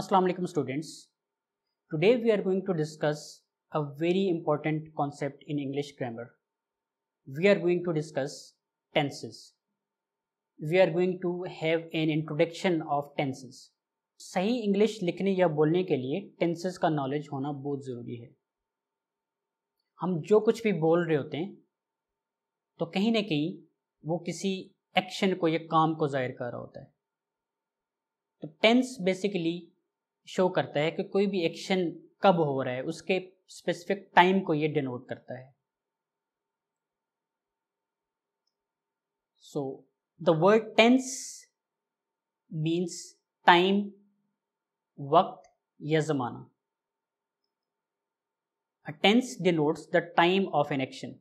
Assalamu alaikum students. Today we are going to discuss a very important concept in English grammar. We are going to discuss tenses. We are going to have an introduction of tenses. sahi english likhne ya bolne ke liye tenses ka knowledge hona bahut zaruri hai hum jo kuch bhi bol rahe hote hain to kahin na kahin wo kisi action ko ya kaam ko zahir kar raha hota hai तो tense basically show करता है कि कोई भी action कब हो रहा है उसके स्पेसिफिक टाइम को ये डिनोट करता है so the word tense means time वक्त या जमाना a tense denote the time of an action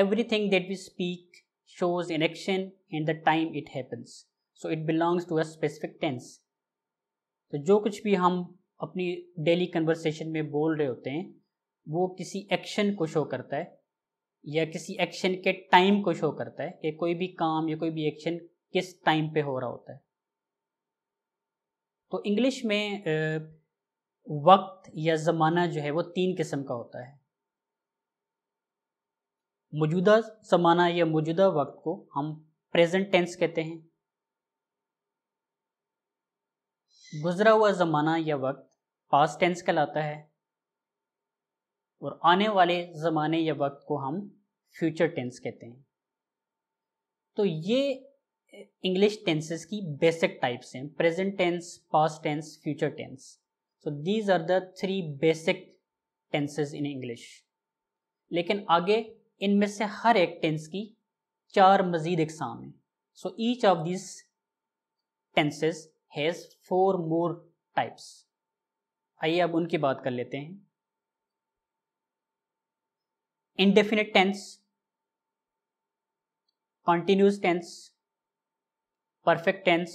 everything that we speak shows an action and the time it happens so it belongs to a specific tense तो जो कुछ भी हम अपनी daily conversation में बोल रहे होते हैं वो किसी एक्शन को शो करता है या किसी एक्शन के टाइम को शो करता है कि कोई भी काम या कोई भी एक्शन किस टाइम पे हो रहा होता है तो इंग्लिश में वक्त या ज़माना जो है वो तीन किस्म का होता है मौजूदा ज़माना या मौजूदा वक्त को हम प्रेजेंट टेंस कहते हैं गुजरा हुआ ज़माना या वक्त पास्ट टेंस कहलाता है और आने वाले ज़माने या वक्त को हम फ्यूचर टेंस कहते हैं तो ये इंग्लिश टेंसेस की बेसिक टाइप्स हैं present tense past tense future tense so these are the three basic tenses in English लेकिन आगे इनमें से हर एक टेंस की चार मज़ीद इकसाम हैं so each of this tenses has four more types आइए अब उनकी बात कर लेते हैं indefinite tense continuous tense perfect tense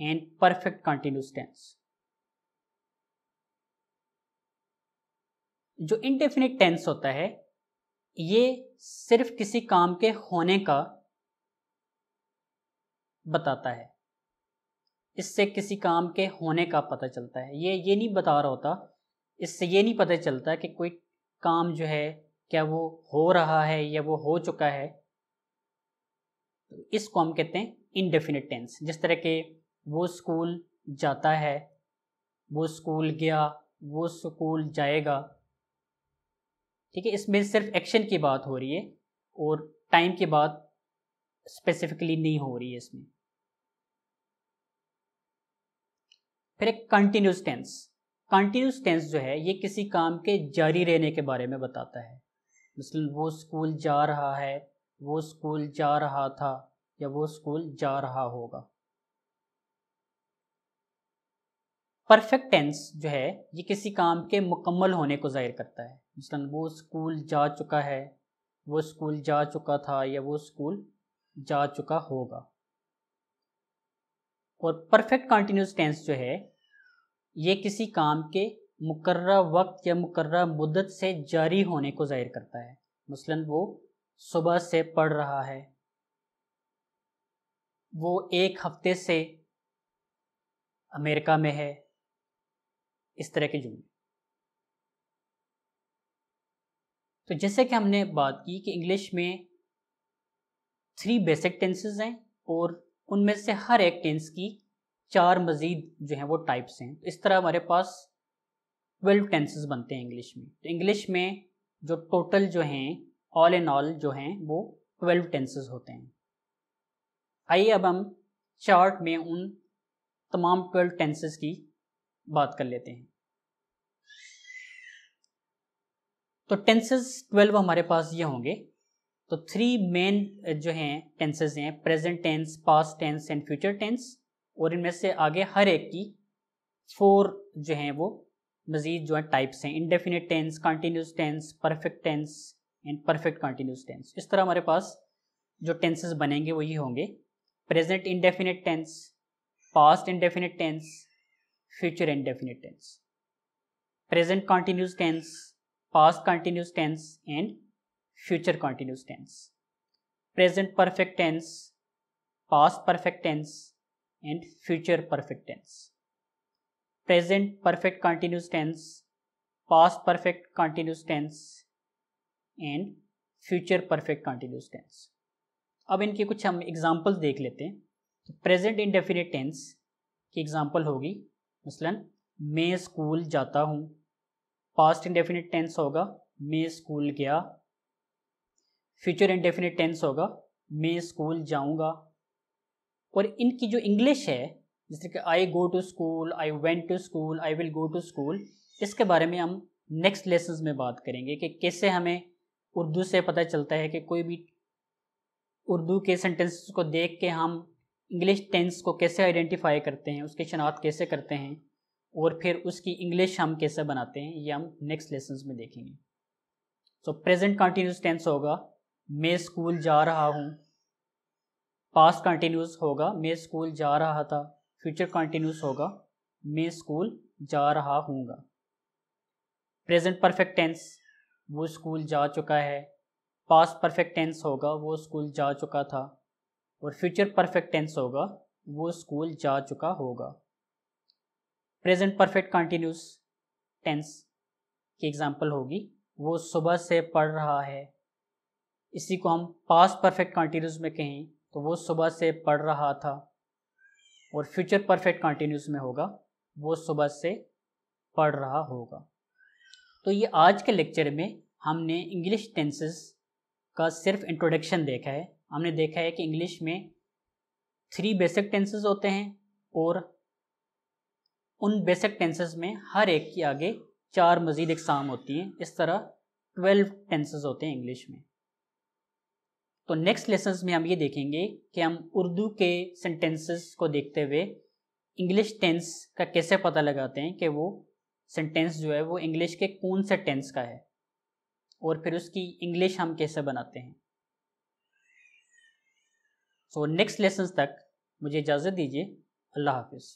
and perfect continuous tense जो इनडेफिनेट टेंस होता है ये सिर्फ किसी काम के होने का बताता है इससे किसी काम के होने का पता चलता है ये ये नहीं बता रहा होता इससे ये नहीं पता चलता कि कोई काम जो है क्या वो हो रहा है या वो हो चुका है तो इसको हम कहते हैं इनडेफिनेट टेंस जिस तरह के वो स्कूल जाता है वो स्कूल गया वो स्कूल जाएगा ठीक है इसमें सिर्फ एक्शन की बात हो रही है और टाइम की बात स्पेसिफिकली नहीं हो रही है इसमें फिर एक कंटिन्यूस टेंस कंटिन्यूस टेंस जो है ये किसी काम के जारी रहने के बारे में बताता है मसलन वो स्कूल जा रहा है वो स्कूल जा रहा था या वो स्कूल जा रहा होगा परफेक्ट टेंस जो है ये किसी काम के मुकम्मल होने को जाहिर करता है मसलन वो स्कूल जा चुका है वो स्कूल जा चुका था या वो स्कूल जा चुका होगा और परफेक्ट कंटिन्यूस टेंस जो है ये किसी काम के मुकर वक्त या मुकर मुद्दत से जारी होने को ज़ाहिर करता है मसलन वो सुबह से पढ़ रहा है वो एक हफ्ते से अमेरिका में है इस तरह के जुमले तो जैसे कि हमने बात की कि इंग्लिश में थ्री बेसिक टेंसेस हैं और उनमें से हर एक टेंस की चार मज़ीद जो हैं वो टाइप्स हैं तो इस तरह हमारे पास ट्वेल्व टेंसेस बनते हैं इंग्लिश में तो इंग्लिश में जो टोटल जो हैं ऑल एंड ऑल जो हैं वो ट्वेल्व टेंसेस होते हैं आइए अब हम चार्ट में उन तमाम ट्वेल्व टेंसेस की बात कर लेते हैं तो टेंसेस ट्वेल्व हमारे पास ये होंगे तो थ्री मेन जो हैं टेंसेज हैं present tense past tense and future tense और इनमें से आगे हर एक की फोर जो हैं वो मज़ीद जो है टाइप्स हैं indefinite tense continuous tense perfect tense and perfect continuous tense इस तरह हमारे पास जो टेंसेस बनेंगे वो ये होंगे present indefinite tense past indefinite tense future indefinite tense present continuous tense past continuous tense and future continuous tense present perfect tense past perfect tense and future perfect tense. Present perfect continuous tense, past perfect continuous tense and future perfect continuous tense. अब इनके कुछ हम examples देख लेते हैं तो present indefinite tense की example होगी मसलन मैं स्कूल जाता हूँ पास्ट इनडेफिनेट टेंस होगा मैं स्कूल गया फ्यूचर इनडेफिनेट टेंस होगा मैं स्कूल जाऊँगा और इनकी जो इंग्लिश है जिस तरीके I go to school I went to school I will go to school इसके बारे में हम नेक्स्ट लेसन में बात करेंगे कि कैसे हमें उर्दू से पता चलता है कि कोई भी उर्दू के सेंटेंस को देख के हम इंग्लिश टेंस को कैसे आइडेंटिफाई करते हैं उसकी शनाख्त कैसे करते हैं और फिर उसकी इंग्लिश हम कैसे बनाते हैं ये हम नेक्स्ट लेसन में देखेंगे सो प्रेजेंट कंटिन्यूस टेंस होगा मैं स्कूल जा रहा हूँ पास कंटिन्यूस होगा मैं स्कूल जा रहा था फ्यूचर कंटिन्यूस होगा मैं स्कूल जा रहा हूँ प्रेजेंट परफेक्ट टेंस वो स्कूल जा चुका है पास परफेक्ट टेंस होगा वो स्कूल जा चुका था और फ्यूचर परफेक्ट टेंस होगा वो स्कूल जा चुका होगा प्रेजेंट परफेक्ट कंटिन्यूस टेंस की एग्जांपल होगी वो सुबह से पढ़ रहा है इसी को हम पास परफेक्ट कंटिन्यूस में कहें तो वो सुबह से पढ़ रहा था और फ्यूचर परफेक्ट कंटिन्यूस में होगा वो सुबह से पढ़ रहा होगा तो ये आज के लेक्चर में हमने इंग्लिश टेंसेस का सिर्फ इंट्रोडक्शन देखा है हमने देखा है कि इंग्लिश में थ्री बेसिक टेंसेस होते हैं और उन बेसिक टेंसेस में हर एक के आगे चार मज़ीद इकसाम होती हैं इस तरह ट्वेल्व टेंसेस होते हैं इंग्लिश में तो नेक्स्ट लेसन में हम ये देखेंगे कि हम उर्दू के सेंटेंसेस को देखते हुए इंग्लिश टेंस का कैसे पता लगाते हैं कि वो सेंटेंस जो है वो इंग्लिश के कौन से टेंस का है और फिर उसकी इंग्लिश हम कैसे बनाते हैं सो नेक्स्ट लेसन तक मुझे इजाज़त दीजिए अल्लाह हाफिज़